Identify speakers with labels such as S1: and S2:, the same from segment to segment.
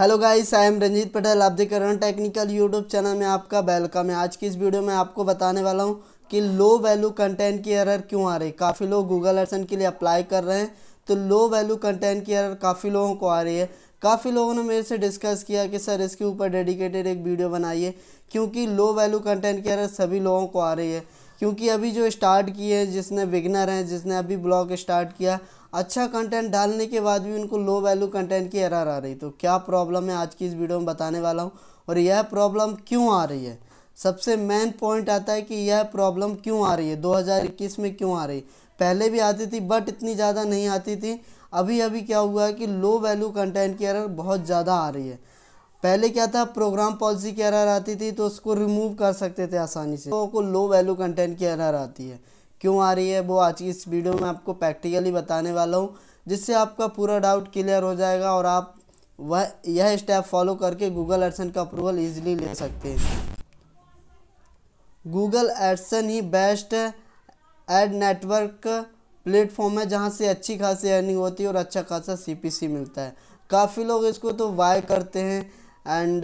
S1: hello guys I am Ranjeet Patel आप देख रहे हैं टेक्निकल यूट्यूब चैनल में आपका वेलकम है आज की इस वीडियो में आपको बताने वाला हूं कि लो वैल्यू कंटेंट की एरर क्यों आ रही है काफ़ी लोग गूगल एडसन के लिए अप्लाई कर रहे हैं तो लो वैल्यू कंटेंट की एरर काफ़ी लोगों को आ रही है काफ़ी लोगों ने मेरे से डिस्कस किया कि सर इसके ऊपर डेडिकेटेड एक वीडियो बनाइए क्योंकि लो वैल्यू कंटेंट की एरर सभी लोगों को आ रही है क्योंकि अभी जो स्टार्ट किए हैं जिसने विगनर हैं जिसने अभी ब्लॉग स्टार्ट किया अच्छा कंटेंट डालने के बाद भी उनको लो वैल्यू कंटेंट की एरर आ रही तो क्या प्रॉब्लम है आज की इस वीडियो में बताने वाला हूँ और यह प्रॉब्लम क्यों आ रही है सबसे मेन पॉइंट आता है कि यह प्रॉब्लम क्यों आ रही है 2021 में क्यों आ रही पहले भी आती थी बट इतनी ज़्यादा नहीं आती थी अभी अभी क्या हुआ है कि लो वैल्यू कंटेंट की एरर बहुत ज़्यादा आ रही है पहले क्या था प्रोग्राम पॉलिसी की एरर आती थी तो उसको रिमूव कर सकते थे आसानी से लोगों को लो वैल्यू कंटेंट की एरर आती है क्यों आ रही है वो आज की इस वीडियो में आपको प्रैक्टिकली बताने वाला हूँ जिससे आपका पूरा डाउट क्लियर हो जाएगा और आप वह यह स्टेप फॉलो करके गूगल एडसन का अप्रूवल ईजिली ले सकते हैं गूगल एडसन ही बेस्ट एड नेटवर्क प्लेटफॉर्म है जहाँ से अच्छी खासी अर्निंग होती है और अच्छा खासा सीपीसी मिलता है काफ़ी लोग इसको तो वाई करते हैं एंड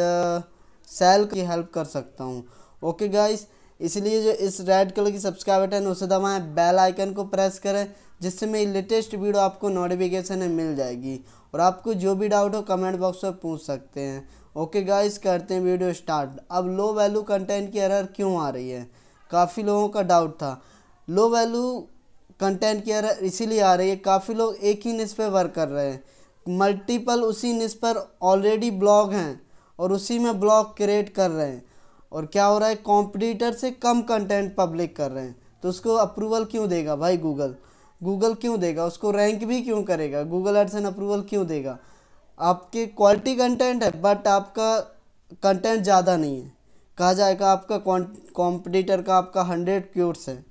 S1: सेल uh, की हेल्प कर सकता हूँ ओके गाइस इसलिए जो इस रेड कलर की सब्सक्राइब बटन उसे दबाएँ बेल आइकन को प्रेस करें जिससे मेरी लेटेस्ट वीडियो आपको नोटिफिकेशन में मिल जाएगी और आपको जो भी डाउट हो कमेंट बॉक्स में पूछ सकते हैं ओके गाइस करते हैं वीडियो स्टार्ट अब लो वैल्यू कंटेंट की एरर क्यों आ रही है काफ़ी लोगों का डाउट था लो वैल्यू कंटेंट की एरर इसीलिए आ रही है काफ़ी लोग एक ही निस पर वर्क कर रहे हैं मल्टीपल उसी निस पर ऑलरेडी ब्लॉग हैं और उसी में ब्लॉग क्रिएट कर रहे हैं और क्या हो रहा है कॉम्पिटिटर से कम कंटेंट पब्लिक कर रहे हैं तो उसको अप्रूवल क्यों देगा भाई गूगल गूगल क्यों देगा उसको रैंक भी क्यों करेगा गूगल एडसन अप्रूवल क्यों देगा आपके क्वालिटी कंटेंट है बट आपका कंटेंट ज़्यादा नहीं है कहा जाएगा आपका कॉम्पिटिटर का आपका हंड्रेड क्यूर्स है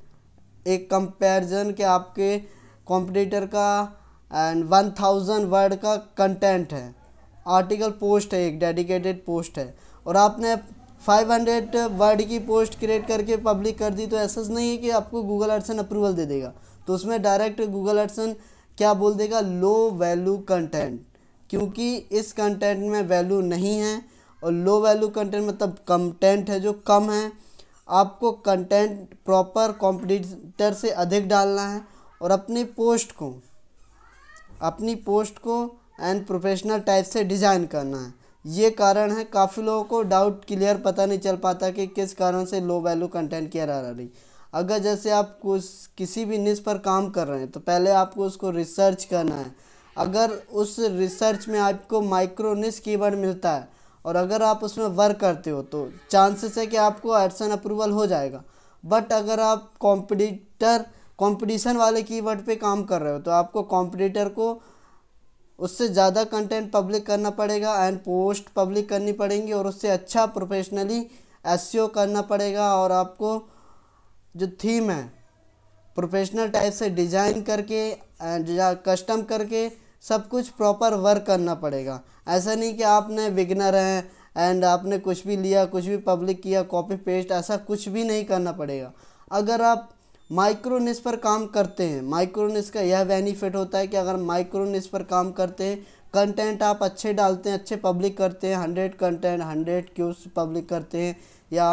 S1: एक कंपैरिजन के आपके कॉम्पिटिटर का एंड वन थाउजेंड वर्ड का कंटेंट है आर्टिकल पोस्ट है एक डेडिकेटेड पोस्ट है और आपने 500 वर्ड की पोस्ट क्रिएट करके पब्लिक कर दी तो ऐसा नहीं है कि आपको गूगल एडसन अप्रूवल दे देगा तो उसमें डायरेक्ट गूगल एडसन क्या बोल देगा लो वैल्यू कंटेंट क्योंकि इस कंटेंट में वैल्यू नहीं है और लो वैल्यू कंटेंट मतलब कंटेंट है जो कम है आपको कंटेंट प्रॉपर कॉम्पिटिटर से अधिक डालना है और अपनी पोस्ट को अपनी पोस्ट को एंड प्रोफेशनल टाइप से डिज़ाइन करना है ये कारण है काफ़ी लोगों को डाउट क्लियर पता नहीं चल पाता कि किस कारण से लो वैल्यू कंटेंट की एरर आ रही अगर जैसे आप कुछ किसी भी निस पर काम कर रहे हैं तो पहले आपको उसको रिसर्च करना है अगर उस रिसर्च में आपको माइक्रोनिस कीवर्ड मिलता है और अगर आप उसमें वर्क करते हो तो चांसेस है कि आपको एडसन अप्रूवल हो जाएगा बट अगर आप कॉम्पिटिटर कॉम्पिटिशन वाले कीवर्ड पे काम कर रहे हो तो आपको कॉम्पिटिटर को उससे ज़्यादा कंटेंट पब्लिक करना पड़ेगा एंड पोस्ट पब्लिक करनी पड़ेंगी और उससे अच्छा प्रोफेशनली एस e करना पड़ेगा और आपको जो थीम है प्रोफेशनल टाइप से डिज़ाइन करके एंड कस्टम करके सब कुछ प्रॉपर वर्क करना पड़ेगा ऐसा नहीं कि आपने विगनर हैं एंड आपने कुछ भी लिया कुछ भी पब्लिक किया कॉपी पेस्ट ऐसा कुछ भी नहीं करना पड़ेगा अगर आप माइक्रोनिस पर काम करते हैं माइक्रोनिस का यह बेनिफिट होता है कि अगर माइक्रोनिस पर काम करते हैं कंटेंट आप अच्छे डालते हैं अच्छे पब्लिक करते हैं हंड्रेड कंटेंट हंड्रेड क्यूज पब्लिक करते हैं या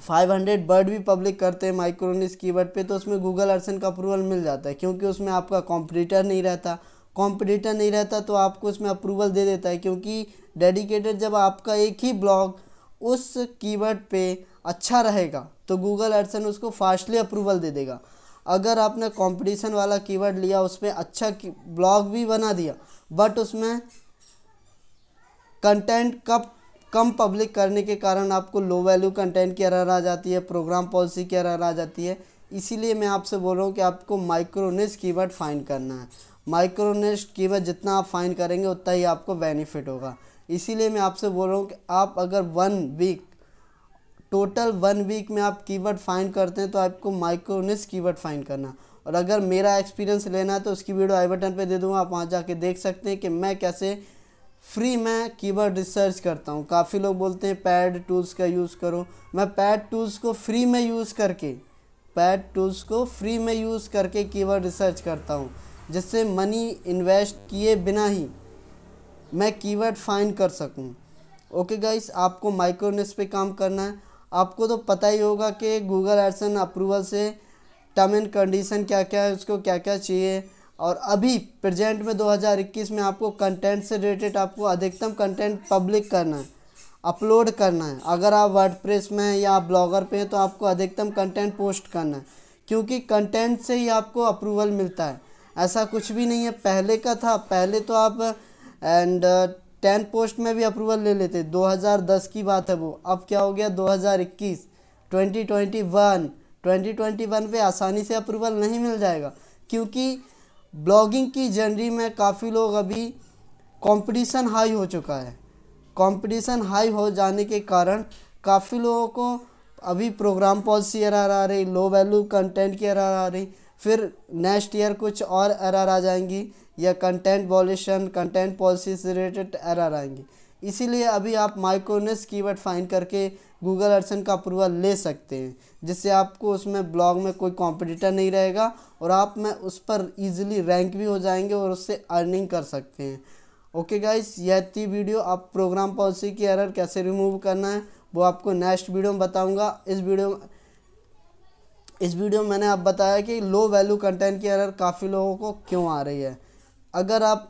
S1: फाइव हंड्रेड बर्ड भी पब्लिक करते हैं माइक्रोनिस कीवर्ड पे तो उसमें गूगल अर्सन का अप्रूवल मिल जाता है क्योंकि उसमें आपका कॉम्पिटिटर नहीं रहता कॉम्पिटिटर नहीं रहता तो आपको उसमें अप्रूवल दे देता है क्योंकि डेडिकेटेड जब आपका एक ही ब्लॉग उस कीवर्ड पे अच्छा रहेगा तो गूगल एडसन उसको फास्टली अप्रूवल दे देगा अगर आपने कंपटीशन वाला कीवर्ड लिया उसमें अच्छा ब्लॉग भी बना दिया बट उसमें कंटेंट कब कम पब्लिक करने के कारण आपको लो वैल्यू कंटेंट की एरर आ जाती है प्रोग्राम पॉलिसी की एरर आ जाती है इसीलिए मैं आपसे बोल रहा हूँ कि आपको माइक्रोनिस्ट कीवर्ड फाइंड करना है माइक्रोनिस्ट कीवर्ड जितना आप फाइंड करेंगे उतना ही आपको बेनिफिट होगा इसीलिए मैं आपसे बोल रहा हूँ कि आप अगर one week total one week में आप कीवर्ड फाइंड करते हैं तो आपको माइक्रोनिस कीवर्ड फाइंड करना और अगर मेरा एक्सपीरियंस लेना है तो उसकी वीडियो आई बटन पे दे दूँगा आप वहाँ जाके देख सकते हैं कि मैं कैसे फ्री में कीवर्ड रिसर्च करता हूँ काफ़ी लोग बोलते हैं पैड टूल्स का यूज़ करो मैं पैड टूल्स को फ्री में यूज़ करके पैड टूल्स को फ्री में यूज़ करके कीवर्ड रिसर्च करता हूँ जिससे मनी इन्वेस्ट किए बिना ही मैं कीवर्ड फाइंड कर सकूँ ओके गाइस आपको माइक्रोनिस पे काम करना है आपको तो पता ही होगा कि गूगल एडसन अप्रूवल से टर्म एंड कंडीशन क्या क्या है उसको क्या क्या चाहिए और अभी प्रेजेंट में 2021 में आपको कंटेंट से रिलेटेड आपको अधिकतम कंटेंट पब्लिक करना है अपलोड करना है अगर आप वर्ड में हैं या ब्लॉगर पे हैं तो आपको अधिकतम कंटेंट पोस्ट करना है क्योंकि कंटेंट से ही आपको अप्रूवल मिलता है ऐसा कुछ भी नहीं है पहले का था पहले तो आप एंड टेंथ पोस्ट में भी अप्रूवल ले लेते 2010 की बात है वो अब क्या हो गया 2021 2021 2021 पे आसानी से अप्रूवल नहीं मिल जाएगा क्योंकि ब्लॉगिंग की जनरी में काफ़ी लोग अभी कंपटीशन हाई हो चुका है कंपटीशन हाई हो जाने के कारण काफ़ी लोगों को अभी प्रोग्राम पॉलिसी एरर आ रही लो वैल्यू कंटेंट की एरर आ रही फिर नेक्स्ट ईयर कुछ और एरर आ जाएंगी या कंटेंट वॉल्यूशन कंटेंट पॉलिसी से रिलेटेड एरर आएंगे इसीलिए अभी आप माइक्रोनेस कीवर्ड फाइंड करके गूगल अर्सन का अप्रूवल ले सकते हैं जिससे आपको उसमें ब्लॉग में कोई कॉम्पिटिटर नहीं रहेगा और आप में उस पर ईजिली रैंक भी हो जाएंगे और उससे अर्निंग कर सकते हैं ओके गाइस यह थी वीडियो आप प्रोग्राम पॉलिसी की एरर कैसे रिमूव करना है वो आपको नेक्स्ट वीडियो में बताऊँगा इस वीडियो इस वीडियो में मैंने आप बताया कि लो वैल्यू कंटेंट की एरर काफ़ी लोगों को क्यों आ रही है अगर आप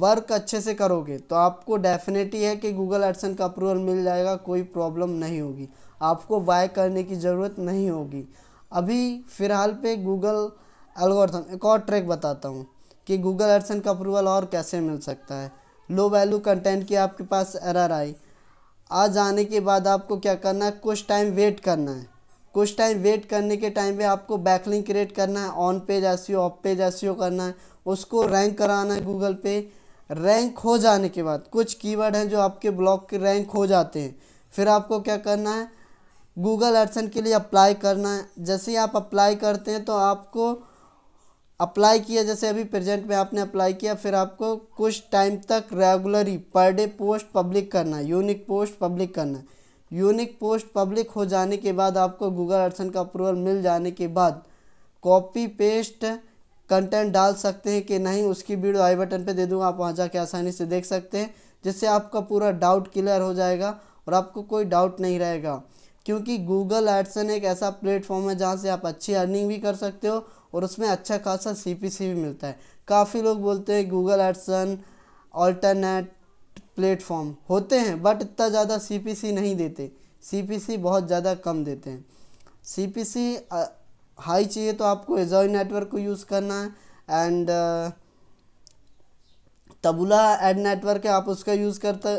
S1: वर्क अच्छे से करोगे तो आपको डेफिनेटली है कि गूगल एडसन का अप्रूवल मिल जाएगा कोई प्रॉब्लम नहीं होगी आपको वाई करने की ज़रूरत नहीं होगी अभी फ़िलहाल पे गूगल एल्गोरिथम एक और ट्रैक बताता हूँ कि गूगल एडसन का अप्रूवल और कैसे मिल सकता है लो वैल्यू कंटेंट की आपके पास एरर आई आज आने के बाद आपको क्या करना है कुछ टाइम वेट करना है कुछ टाइम वेट करने के टाइम पे आपको बैकलिंग क्रिएट करना है ऑन पेज ऐसी ऑफ पेज एस करना है उसको रैंक कराना है गूगल पे रैंक हो जाने के बाद कुछ कीवर्ड हैं जो आपके ब्लॉग के रैंक हो जाते हैं फिर आपको क्या करना है गूगल एडसन के लिए अप्लाई करना है जैसे ही आप अप्लाई करते हैं तो आपको अप्लाई किया जैसे अभी प्रेजेंट में आपने अप्लाई किया फिर आपको कुछ टाइम तक ही पर डे पोस्ट पब्लिक करना है यूनिक पोस्ट पब्लिक करना है यूनिक पोस्ट पब्लिक हो जाने के बाद आपको गूगल अर्सन का अप्रूवल मिल जाने के बाद कॉपी पेस्ट कंटेंट डाल सकते हैं कि नहीं उसकी वीडियो आई बटन पे दे दूँगा आप वहाँ जाके आसानी से देख सकते हैं जिससे आपका पूरा डाउट क्लियर हो जाएगा और आपको कोई डाउट नहीं रहेगा क्योंकि गूगल एडसन एक ऐसा प्लेटफॉर्म है जहाँ से आप अच्छी अर्निंग भी कर सकते हो और उसमें अच्छा खासा सी भी मिलता है काफ़ी लोग बोलते हैं गूगल एडसन ऑल्टरनेट प्लेटफॉर्म होते हैं बट इतना ज़्यादा सी नहीं देते सी बहुत ज़्यादा कम देते हैं सी हाई चाहिए तो आपको एजॉय नेटवर्क को यूज़ करना है एंड तबुला एड नेटवर्क है आप उसका यूज़ करता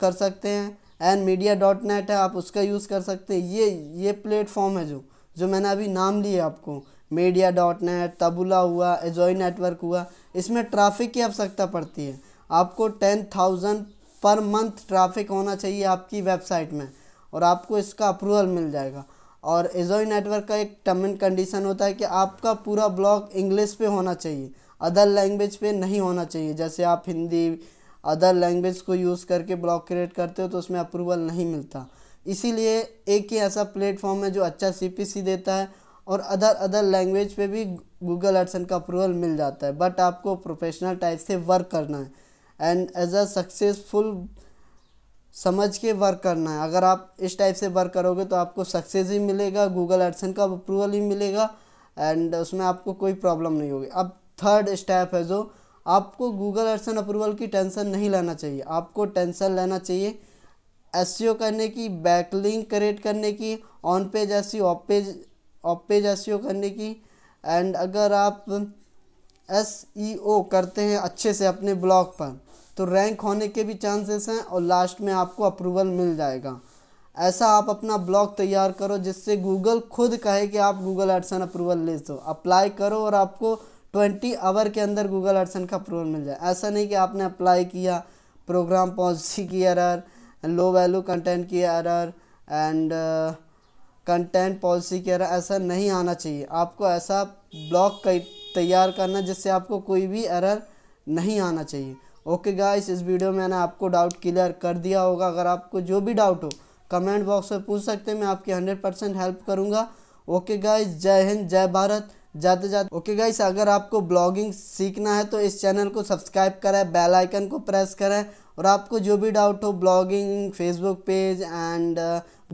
S1: कर सकते हैं एंड मीडिया डॉट नेट है आप उसका यूज़ कर सकते हैं ये ये प्लेटफॉर्म है जो जो मैंने अभी नाम लिए आपको मीडिया डॉट नेट तबुला हुआ एजॉय नेटवर्क हुआ इसमें ट्रैफिक की आवश्यकता पड़ती है आपको ten thousand per month traffic होना चाहिए आपकी वेबसाइट में और आपको इसका अप्रूवल मिल जाएगा और एजोई नेटवर्क का एक टर्म एंड कंडीशन होता है कि आपका पूरा ब्लॉग इंग्लिश पे होना चाहिए अदर लैंग्वेज पे नहीं होना चाहिए जैसे आप हिंदी अदर लैंग्वेज को यूज़ करके ब्लॉग क्रिएट करते हो तो उसमें अप्रूवल नहीं मिलता इसीलिए एक ही ऐसा प्लेटफॉर्म है जो अच्छा सी देता है और अदर अदर लैंग्वेज पे भी गूगल एडसन का अप्रूवल मिल जाता है बट आपको प्रोफेशनल टाइप से वर्क करना है एंड एज अ सक्सेसफुल समझ के वर्क करना है अगर आप इस टाइप से वर्क करोगे तो आपको सक्सेस ही मिलेगा गूगल एडसन का अप्रूवल ही मिलेगा एंड उसमें आपको कोई प्रॉब्लम नहीं होगी अब थर्ड स्टेप है जो आपको गूगल एडसन अप्रूवल की टेंशन नहीं लेना चाहिए आपको टेंशन लेना चाहिए एस e करने की बैकलिंक क्रिएट करने की on page S C off page off page S करने की एंड अगर आप एस e करते हैं अच्छे से अपने ब्लॉग पर तो रैंक होने के भी चांसेस हैं और लास्ट में आपको अप्रूवल मिल जाएगा ऐसा आप अपना ब्लॉग तैयार करो जिससे गूगल खुद कहे कि आप गूगल एडसन अप्रूवल ले सो अप्लाई करो और आपको ट्वेंटी आवर के अंदर गूगल एडसन का अप्रूवल मिल जाए ऐसा नहीं कि आपने अप्लाई किया प्रोग्राम पॉलिसी की एरर लो वैल्यू कंटेंट की एरर एंड कंटेंट पॉलिसी की एरर ऐसा नहीं आना चाहिए आपको ऐसा ब्लॉग तैयार करना जिससे आपको कोई भी एरर नहीं आना चाहिए ओके गाइस इस वीडियो में मैंने आपको डाउट क्लियर कर दिया होगा अगर आपको जो भी डाउट हो कमेंट बॉक्स में पूछ सकते हैं मैं आपकी हंड्रेड परसेंट हेल्प करूँगा ओके गाइस जय हिंद जय भारत जाते जाते ओके गाइस अगर आपको ब्लॉगिंग सीखना है तो इस चैनल को सब्सक्राइब करें बेल आइकन को प्रेस करें और आपको जो भी डाउट हो blogging Facebook page and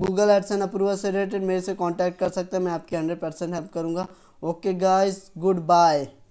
S1: Google AdSense approval से रिलेटेड मेरे से कॉन्टैक्ट कर सकते हैं मैं आपकी हंड्रेड परसेंट हेल्प करूँगा ओके गाइज गुड बाय